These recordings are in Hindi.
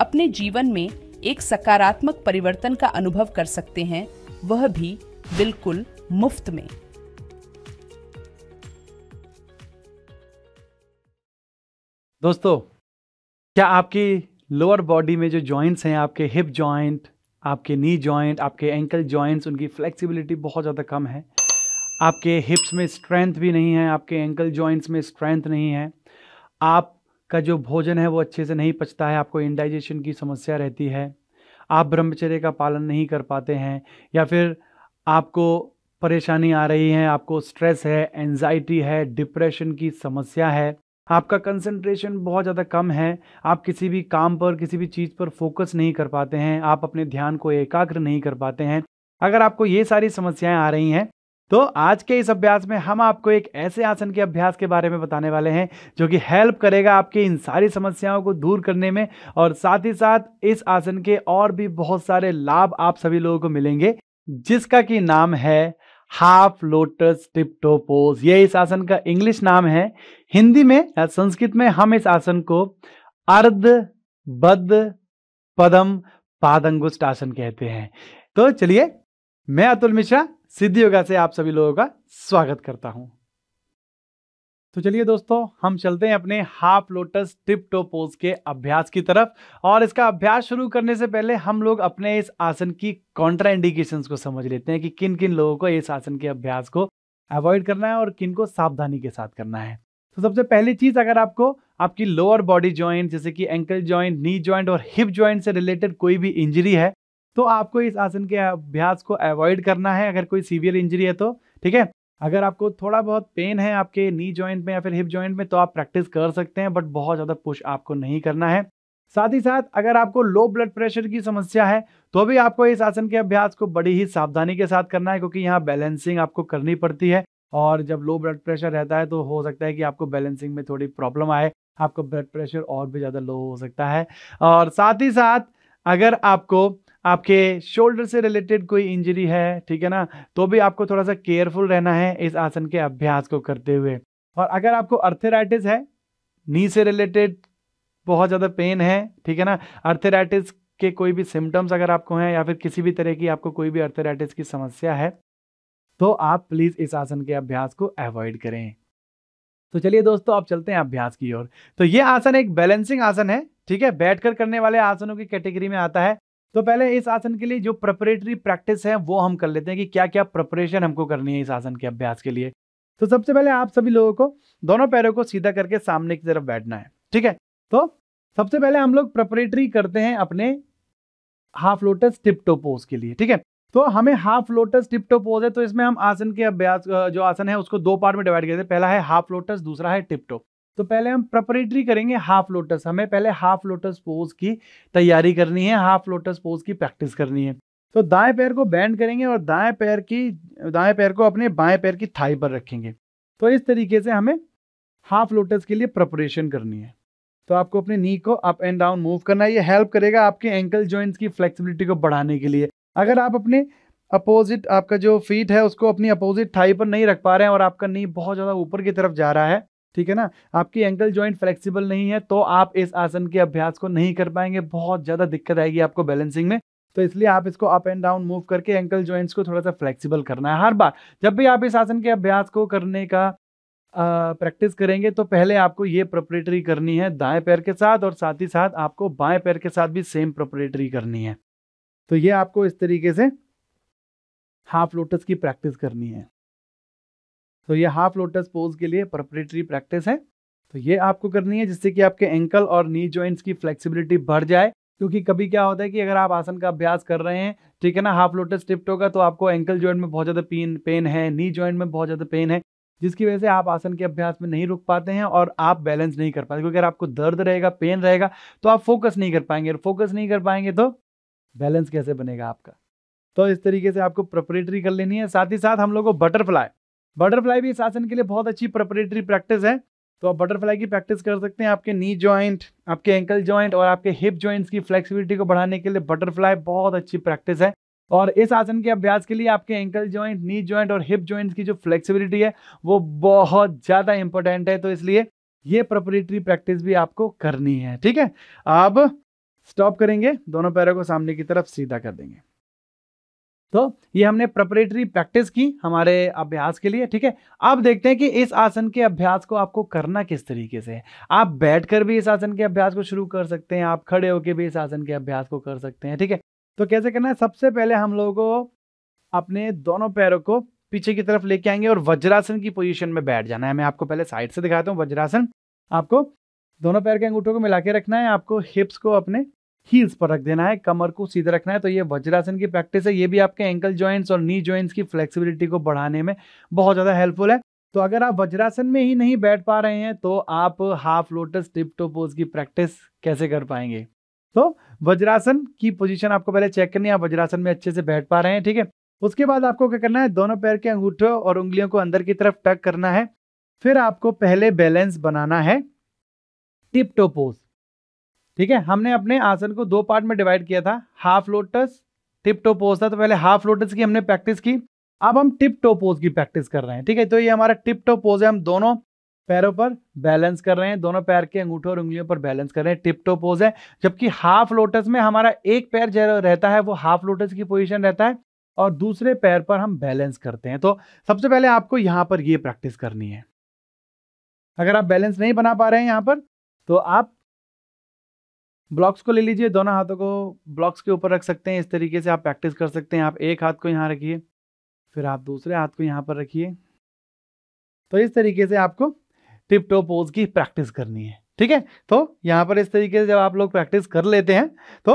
अपने जीवन में एक सकारात्मक परिवर्तन का अनुभव कर सकते हैं वह भी बिल्कुल मुफ्त में दोस्तों क्या आपकी लोअर बॉडी में जो जॉइंट्स हैं आपके हिप जॉइंट आपके नी जॉइंट आपके एंकल जॉइंट्स उनकी फ्लेक्सिबिलिटी बहुत ज़्यादा कम है आपके हिप्स में स्ट्रेंथ भी नहीं है आपके एंकल जॉइंट्स में स्ट्रेंथ नहीं है आप का जो भोजन है वो अच्छे से नहीं पचता है आपको इंडाइजेशन की समस्या रहती है आप ब्रह्मचर्य का पालन नहीं कर पाते हैं या फिर आपको परेशानी आ रही है आपको स्ट्रेस है एनजाइटी है डिप्रेशन की समस्या है आपका कंसंट्रेशन बहुत ज़्यादा कम है आप किसी भी काम पर किसी भी चीज़ पर फोकस नहीं कर पाते हैं आप अपने ध्यान को एकाग्र नहीं कर पाते हैं अगर आपको ये सारी समस्याएं आ रही हैं तो आज के इस अभ्यास में हम आपको एक ऐसे आसन के अभ्यास के बारे में बताने वाले हैं जो कि हेल्प करेगा आपकी इन सारी समस्याओं को दूर करने में और साथ ही साथ इस आसन के और भी बहुत सारे लाभ आप सभी लोगों को मिलेंगे जिसका कि नाम है हाफ लोटस टिप्टो पोज ये इस आसन का इंग्लिश नाम है हिंदी में संस्कृत में हम इस आसन को अर्ध बद पदम पादंगुष्ट आसन कहते हैं तो चलिए मैं अतुल मिश्रा सिद्धि योगा से आप सभी लोगों का स्वागत करता हूं तो चलिए दोस्तों हम चलते हैं अपने half lotus tip toe pose के अभ्यास की तरफ और इसका अभ्यास शुरू करने से पहले हम लोग अपने इस आसन की कॉन्ट्रा इंडिकेशन को समझ लेते हैं कि किन किन लोगों को इस आसन के अभ्यास को अवॉइड करना है और किन को सावधानी के साथ करना है तो सबसे पहली चीज़ अगर आपको आपकी लोअर बॉडी ज्वाइंट जैसे कि एंकल ज्वाइंट नी ज्वाइंट और हिप ज्वाइंट से रिलेटेड कोई भी इंजरी है तो आपको इस आसन के अभ्यास को अवॉइड करना है अगर कोई सीवियर इंजरी है तो ठीक है अगर आपको थोड़ा बहुत पेन है आपके नी ज्वाइंट में या फिर हिप जॉइंट में तो आप प्रैक्टिस कर सकते हैं बट बहुत ज़्यादा पुश आपको नहीं करना है साथ ही साथ अगर आपको लो ब्लड प्रेशर की समस्या है तो भी आपको इस आसन के अभ्यास को बड़ी ही सावधानी के साथ करना है क्योंकि यहाँ बैलेंसिंग आपको करनी पड़ती है और जब लो ब्लड प्रेशर रहता है तो हो सकता है कि आपको बैलेंसिंग में थोड़ी प्रॉब्लम आए आपका ब्लड प्रेशर और भी ज़्यादा लो हो सकता है और साथ ही साथ अगर आपको आपके शोल्डर से रिलेटेड कोई इंजरी है ठीक है ना तो भी आपको थोड़ा सा केयरफुल रहना है इस आसन के अभ्यास को करते हुए और अगर आपको अर्थेराइटिस है नी से रिलेटेड बहुत ज़्यादा पेन है ठीक है ना अर्थेराइटिस के कोई भी सिम्टम्स अगर आपको हैं या फिर किसी भी तरह की आपको कोई भी अर्थेराइटिस की समस्या है तो आप प्लीज़ इस आसन के अभ्यास को अवॉइड करें तो चलिए दोस्तों आप चलते हैं अभ्यास की ओर तो ये आसन एक बैलेंसिंग आसन है ठीक है बैठकर करने वाले आसनों की कैटेगरी में आता है तो पहले इस आसन के लिए जो प्रेपरेटरी प्रैक्टिस है वो हम कर लेते हैं कि क्या क्या प्रिपरेशन हमको करनी है इस आसन के अभ्यास के लिए तो सबसे पहले आप सभी लोगों को दोनों पैरों को सीधा करके सामने की तरफ बैठना है ठीक है तो सबसे पहले हम लोग प्रपरेटरी करते हैं अपने हाफ लोटस टिप्टो पोज के लिए ठीक है तो हमें हाफ लोटस टिप्टो पोज है तो इसमें हम आसन के अभ्यास जो आसन है उसको दो पार्ट में डिवाइड करते हैं पहला है हाफ लोटस दूसरा है टिपटो तो पहले हम प्रपरेटरी करेंगे हाफ लोटस हमें पहले हाफ लोटस पोज की तैयारी करनी है हाफ लोटस पोज की प्रैक्टिस करनी है तो दाएं पैर को बैंड करेंगे और दाएं पैर की दाएं पैर को अपने बाएं पैर की थाई पर रखेंगे तो इस तरीके से हमें हाफ लोटस के लिए प्रपरेशन करनी है तो आपको अपनी नी को अप एंड डाउन मूव करना है ये हेल्प करेगा आपके एंकल जॉइंट्स की फ्लेक्सिबिलिटी को बढ़ाने के लिए अगर आप अपने अपोजिट आपका जो फीट है उसको अपनी अपोजिट थाई पर नहीं रख पा रहे हैं और आपका नी बहुत ज़्यादा ऊपर की तरफ जा रहा है ठीक है ना आपकी एंकल ज्वाइंट फ्लेक्सिबल नहीं है तो आप इस आसन के अभ्यास को नहीं कर पाएंगे बहुत ज़्यादा दिक्कत आएगी आपको बैलेंसिंग में तो इसलिए आप इसको अप एंड डाउन मूव करके एंकल ज्वाइंट्स को थोड़ा सा फ्लेक्सिबल करना है हर बार जब भी आप इस आसन के अभ्यास को करने का प्रैक्टिस करेंगे तो पहले आपको ये प्रोपरेटरी करनी है दाएं पैर के साथ और साथ ही साथ आपको बाएं पैर के साथ भी सेम प्रोपरेटरी करनी है तो ये आपको इस तरीके से हाफ लोटस की प्रैक्टिस करनी है तो ये हाफ लोटस पोज के लिए प्रपरेटरी प्रैक्टिस है तो ये आपको करनी है जिससे कि आपके एंकल और नी ज्वाइंट्स की फ्लेक्सिबिलिटी बढ़ जाए क्योंकि कभी क्या होता है कि अगर आप आसन का अभ्यास कर रहे हैं ठीक है ना हाफ लोटस टिप्ट होगा तो आपको एंकल जॉइंट में बहुत ज़्यादा पेन पेन है नी ज्वाइंट में बहुत ज़्यादा पेन है जिसकी वजह से आप आसन के अभ्यास में नहीं रुक पाते हैं और आप बैलेंस नहीं कर पाते क्योंकि अगर आपको दर्द रहेगा पेन रहेगा तो आप फोकस नहीं कर पाएंगे और फोकस नहीं कर पाएंगे तो बैलेंस कैसे बनेगा आपका तो इस तरीके से आपको प्रपरेटरी कर लेनी है साथ ही साथ हम लोग को बटरफ्लाई बटरफ्लाई भी इस आसन के लिए बहुत अच्छी प्रपरेटरी प्रैक्टिस है तो आप बटरफ्लाई की प्रैक्टिस कर सकते हैं आपके नी ज्वाइंट आपके एंकल ज्वाइंट और आपके हिप जॉइंट्स की फ्लेक्सिबिलिटी को बढ़ाने के लिए बटरफ्लाई बहुत अच्छी प्रैक्टिस है और इस आसन के अभ्यास के लिए आपके एंकल जॉइंट नी ज्वाइंट और हिप जॉइंट्स की जो फ्लेक्सिबिलिटी है वो बहुत ज़्यादा इंपॉर्टेंट है तो इसलिए ये प्रपरेटरी प्रैक्टिस भी आपको करनी है ठीक है अब स्टॉप करेंगे दोनों पैरों को सामने की तरफ सीधा कर देंगे तो ये हमने प्रपरेटरी प्रैक्टिस की हमारे अभ्यास के लिए ठीक है अब देखते हैं कि इस आसन के अभ्यास को आपको करना किस तरीके से है आप बैठकर भी इस आसन के अभ्यास को शुरू कर सकते हैं आप खड़े होकर भी इस आसन के अभ्यास को कर सकते हैं ठीक है तो कैसे करना है सबसे पहले हम लोगों को अपने दोनों पैरों को पीछे की तरफ लेके आएंगे और वज्रासन की पोजिशन में बैठ जाना है मैं आपको पहले साइड से दिखाता हूँ वज्रासन आपको दोनों पैर के अंगूठों को मिला रखना है आपको हिप्स को अपने हील्स पर रख देना है कमर को सीधा रखना है तो ये वज्रासन की प्रैक्टिस है ये भी आपके एंकल ज्वाइंट्स और नी ज्वाइंट्स की फ्लेक्सिबिलिटी को बढ़ाने में बहुत ज़्यादा हेल्पफुल है तो अगर आप वज्रासन में ही नहीं बैठ पा रहे हैं तो आप हाफ लोटस टिप पोज की प्रैक्टिस कैसे कर पाएंगे तो वज्रासन की पोजीशन आपको पहले चेक करनी है आप वज्रासन में अच्छे से बैठ पा रहे हैं ठीक है उसके बाद आपको क्या करना है दोनों पैर के अंगूठों और उंगलियों को अंदर की तरफ टक करना है फिर आपको पहले बैलेंस बनाना है टिप पोज ठीक है हमने अपने आसन को दो पार्ट में डिवाइड किया था half lotus tip toe pose था तो पहले हाफ लोटस की हमने प्रैक्टिस की अब हम टिप टो पोज की प्रैक्टिस कर रहे हैं ठीक है तो ये हमारा टिप टो पोज है हम दोनों पैरों पर बैलेंस कर रहे हैं दोनों पैर के अंगूठों और उंगलियों पर बैलेंस कर रहे हैं टिप टो पोज है जबकि हाफ लोटस में हमारा एक पैर जो रहता है वो हाफ लोटस की पोजीशन रहता है और दूसरे पैर पर हम बैलेंस करते हैं तो सबसे पहले आपको यहाँ पर ये प्रैक्टिस करनी है अगर आप बैलेंस नहीं बना पा रहे हैं यहाँ पर तो आप ब्लॉक्स को ले लीजिए दोनों हाथों को ब्लॉक्स के ऊपर रख सकते हैं इस तरीके से आप प्रैक्टिस कर सकते हैं आप एक हाथ को यहाँ रखिए फिर आप दूसरे हाथ को यहाँ पर रखिए तो इस तरीके से आपको टिप टो पोज की प्रैक्टिस करनी है ठीक है तो यहाँ पर इस तरीके से जब आप लोग प्रैक्टिस कर लेते हैं तो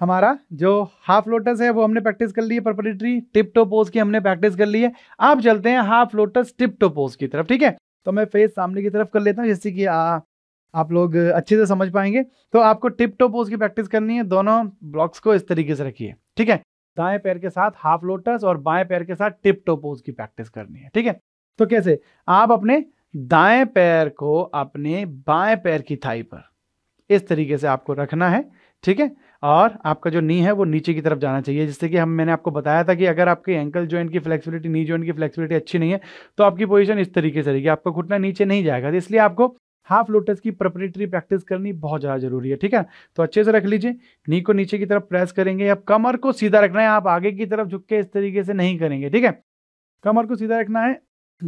हमारा जो हाफ लोटस है वो हमने प्रैक्टिस कर ली है परपरेटरी टिप टो पोज की हमने प्रैक्टिस कर ली है आप चलते हैं half lotus tip toe pose की तरफ ठीक है तो मैं फेस सामने की तरफ कर लेता हूँ जैसे कि आ, आप लोग अच्छे से समझ पाएंगे तो आपको टिप टो पोज की प्रैक्टिस करनी है दोनों ब्लॉक्स को इस तरीके से रखिए ठीक है दाएं पैर के साथ हाफ लोटस और बाएं पैर के साथ टिप टो पोज की प्रैक्टिस करनी है ठीक है तो कैसे आप अपने दाएं पैर को अपने बाएं पैर की थाई पर इस तरीके से आपको रखना है ठीक है और आपका जो नी है वो नीचे की तरफ जाना चाहिए जिससे कि हम मैंने आपको बताया था कि अगर आपके एंकल जॉइंट की फ्लेक्सिबिलिटी नी जॉइंट की फ्लेक्सिबिलिटी अच्छी नहीं है तो आपकी पोजीशन इस तरीके से रहेगी आपका घुटना नीचे नहीं जाएगा तो इसलिए आपको हाफ लोटस की प्रपरेटरी प्रैक्टिस करनी बहुत ज़्यादा जरूरी है ठीक है तो अच्छे से रख लीजिए नी को नीचे की तरफ प्रेस करेंगे अब कमर को सीधा रखना है आप आगे की तरफ झुक के इस तरीके से नहीं करेंगे ठीक है कमर को सीधा रखना है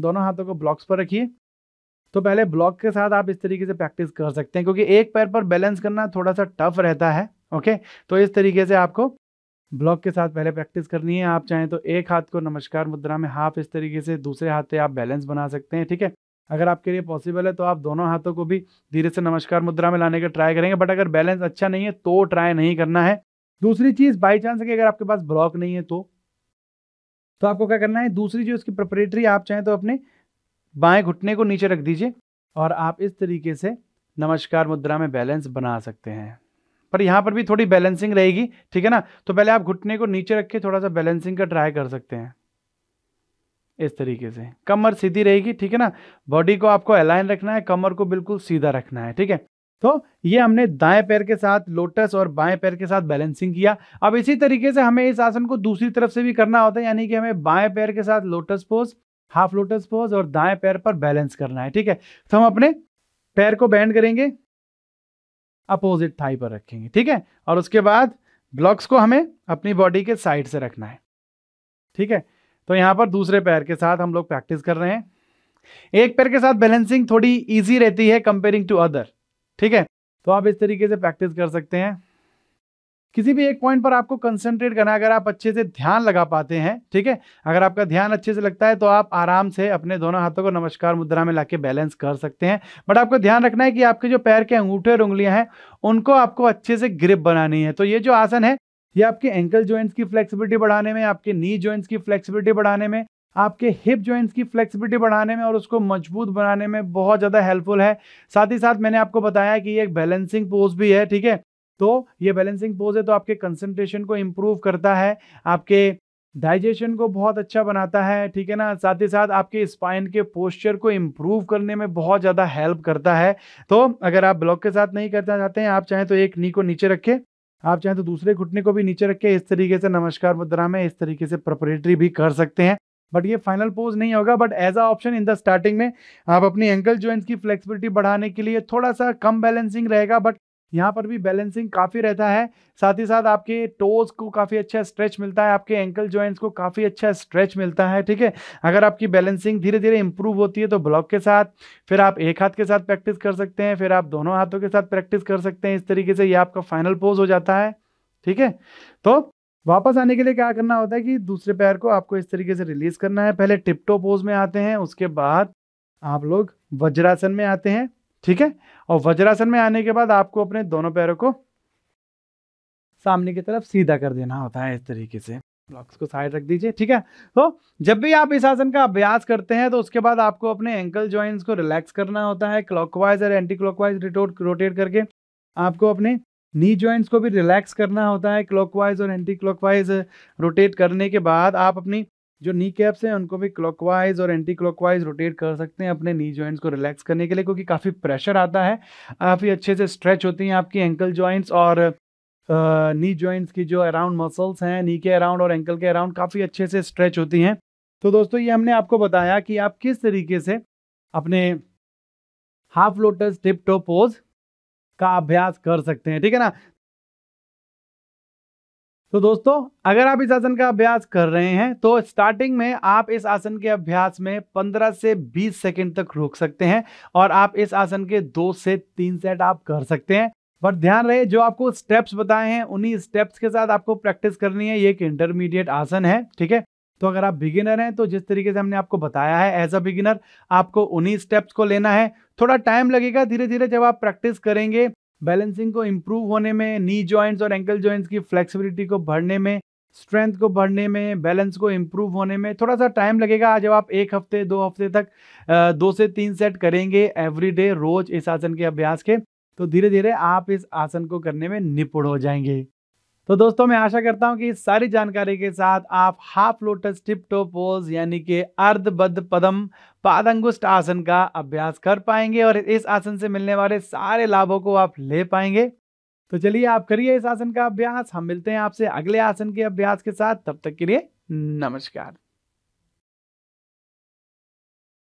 दोनों हाथों को ब्लॉक्स पर रखिए तो पहले ब्लॉक के साथ आप इस तरीके से प्रैक्टिस कर सकते हैं क्योंकि एक पैर पर बैलेंस करना थोड़ा सा टफ रहता है ओके तो इस तरीके से आपको ब्लॉक के साथ पहले प्रैक्टिस करनी है आप चाहें तो एक हाथ को नमस्कार मुद्रा में हाफ इस तरीके से दूसरे हाथ पे आप बैलेंस बना सकते हैं ठीक है अगर आपके लिए पॉसिबल है तो आप दोनों हाथों को भी धीरे से नमस्कार मुद्रा में लाने का ट्राई करेंगे बट अगर बैलेंस अच्छा नहीं है तो ट्राई नहीं करना है दूसरी चीज़ बाई चांस अगर आपके पास ब्लॉक नहीं है तो तो आपको क्या करना है दूसरी जो इसकी प्रपरेटरी आप चाहें तो अपने बाएं घुटने को नीचे रख दीजिए और आप इस तरीके से नमस्कार मुद्रा में बैलेंस बना सकते हैं पर यहाँ पर भी थोड़ी बैलेंसिंग रहेगी ठीक है ना तो पहले आप घुटने को नीचे रख के थोड़ा सा बैलेंसिंग का ट्राई कर सकते हैं इस तरीके से कमर सीधी रहेगी ठीक है ना बॉडी को आपको अलाइन रखना है कमर को बिल्कुल सीधा रखना है ठीक है तो ये हमने दाएं पैर के साथ लोटस और बाएं पैर के साथ बैलेंसिंग किया अब इसी तरीके से हमें इस आसन को दूसरी तरफ से भी करना होता है यानी कि हमें बाएं पैर के साथ lotus pose half lotus pose और दाएं पैर पर बैलेंस करना है ठीक है तो हम अपने पैर को बैंड करेंगे अपोजिट थाई पर रखेंगे ठीक है और उसके बाद ब्लॉक्स को हमें अपनी बॉडी के साइड से रखना है ठीक है तो यहाँ पर दूसरे पैर के साथ हम लोग प्रैक्टिस कर रहे हैं एक पैर के साथ बैलेंसिंग थोड़ी ईजी रहती है कंपेयरिंग टू अदर ठीक है तो आप इस तरीके से प्रैक्टिस कर सकते हैं किसी भी एक पॉइंट पर आपको कंसंट्रेट करना अगर आप अच्छे से ध्यान लगा पाते हैं ठीक है अगर आपका ध्यान अच्छे से लगता है तो आप आराम से अपने दोनों हाथों को नमस्कार मुद्रा में लाके बैलेंस कर सकते हैं बट आपको ध्यान रखना है कि आपके जो पैर के अंगूठे और उंगलियां हैं उनको आपको अच्छे से ग्रिप बनानी है तो ये जो आसन है ये आपके एंकल ज्वाइंट्स की फ्लेक्सिबिलिटी बढ़ाने में आपके नी ज्वाइंट्स की फ्लेक्सिबिलिटी बढ़ाने में आपके हिप ज्वाइंट्स की फ्लेक्सिबिलिटी बढ़ाने में और उसको मजबूत बनाने में बहुत ज़्यादा हेल्पफुल है साथ ही साथ मैंने आपको बताया कि ये एक बैलेंसिंग पोज भी है ठीक है तो ये बैलेंसिंग पोज है तो आपके कंसंट्रेशन को इम्प्रूव करता है आपके डाइजेशन को बहुत अच्छा बनाता है ठीक है ना साथ ही साथ आपके स्पाइन के पोस्चर को इम्प्रूव करने में बहुत ज़्यादा हेल्प करता है तो अगर आप ब्लॉक के साथ नहीं करना चाहते हैं आप चाहें तो एक नी को नीचे रखें आप चाहें तो दूसरे घुटने को भी नीचे रख के इस तरीके से नमस्कार मुद्रा में इस तरीके से प्रपरेटरी भी कर सकते हैं बट ये फाइनल पोज नहीं होगा but as a option in the starting में आप अपनी एंकल ज्वाइंट्स की फ्लेक्सिबिलिटी बढ़ाने के लिए थोड़ा सा कम बैलेंसिंग रहेगा बट यहाँ पर भी बैलेंसिंग काफ़ी रहता है साथ ही साथ आपके टोज़ को काफ़ी अच्छा स्ट्रेच मिलता है आपके एंकल जॉइंट्स को काफ़ी अच्छा स्ट्रेच मिलता है ठीक है अगर आपकी बैलेंसिंग धीरे धीरे इंप्रूव होती है तो ब्लॉक के साथ फिर आप एक हाथ के साथ प्रैक्टिस कर सकते हैं फिर आप दोनों हाथों के साथ प्रैक्टिस कर सकते हैं इस तरीके से ये आपका फाइनल पोज हो जाता है ठीक है तो वापस आने के लिए क्या करना होता है कि दूसरे पैर को आपको इस तरीके से रिलीज करना है पहले टिपटो पोज में आते हैं उसके बाद आप लोग वज्रासन में आते हैं ठीक है और वज्रासन में आने के बाद आपको अपने दोनों पैरों को सामने की तरफ सीधा कर देना होता है इस तरीके से ब्लॉक्स को साइड रख दीजिए ठीक है तो जब भी आप इस आसन का अभ्यास करते हैं तो उसके बाद आपको अपने एंकल ज्वाइंट्स को रिलैक्स करना होता है क्लॉकवाइज और एंटी क्लॉकवाइज रिटोट रोटेट करके आपको अपने नी ज्वाइंट्स को भी रिलैक्स करना होता है क्लॉकवाइज और एंटी क्लॉकवाइज रोटेट करने के बाद आप अपनी जो नी कैप्स हैं उनको भी क्लॉकवाइज और एंटी क्लॉकवाइज रोटेट कर सकते हैं अपने नी जॉइंट्स को रिलैक्स करने के लिए क्योंकि काफ़ी प्रेशर आता है काफ़ी अच्छे से स्ट्रेच होती हैं आपकी एंकल जॉइंट्स और नी जॉइंट्स की जो अराउंड मसल्स हैं नी के अराउंड और एंकल के अराउंड काफ़ी अच्छे से स्ट्रेच होती हैं तो दोस्तों ये हमने आपको बताया कि आप किस तरीके से अपने half lotus tip toe pose का अभ्यास कर सकते हैं ठीक है ना तो दोस्तों अगर आप इस आसन का अभ्यास कर रहे हैं तो स्टार्टिंग में आप इस आसन के अभ्यास में 15 से 20 सेकंड तक रोक सकते हैं और आप इस आसन के दो से तीन सेट आप कर सकते हैं पर ध्यान रहे जो आपको स्टेप्स बताए हैं उन्हीं स्टेप्स के साथ आपको प्रैक्टिस करनी है ये एक इंटरमीडिएट आसन है ठीक है तो अगर आप बिगिनर हैं तो जिस तरीके से हमने आपको बताया है एज अ बिगिनर आपको उन्हीं स्टेप्स को लेना है थोड़ा टाइम लगेगा धीरे धीरे जब आप प्रैक्टिस करेंगे बैलेंसिंग को इम्प्रूव होने में नी जॉइंट्स और एंकल जॉइंट्स की फ्लेक्सिबिलिटी को बढ़ने में स्ट्रेंथ को बढ़ने में बैलेंस को इम्प्रूव होने में थोड़ा सा टाइम लगेगा जब आप एक हफ्ते दो हफ्ते तक दो से तीन सेट करेंगे एवरी डे रोज इस आसन के अभ्यास के तो धीरे धीरे आप इस आसन को करने में निपुण हो जाएंगे तो दोस्तों मैं आशा करता हूं कि इस सारी जानकारी के साथ आप half lotus tip toe pose यानी कि अर्धबद्ध पदम पादंगुष्ट आसन का अभ्यास कर पाएंगे और इस आसन से मिलने वाले सारे लाभों को आप ले पाएंगे तो चलिए आप करिए इस आसन का अभ्यास हम मिलते हैं आपसे अगले आसन के अभ्यास के साथ तब तक के लिए नमस्कार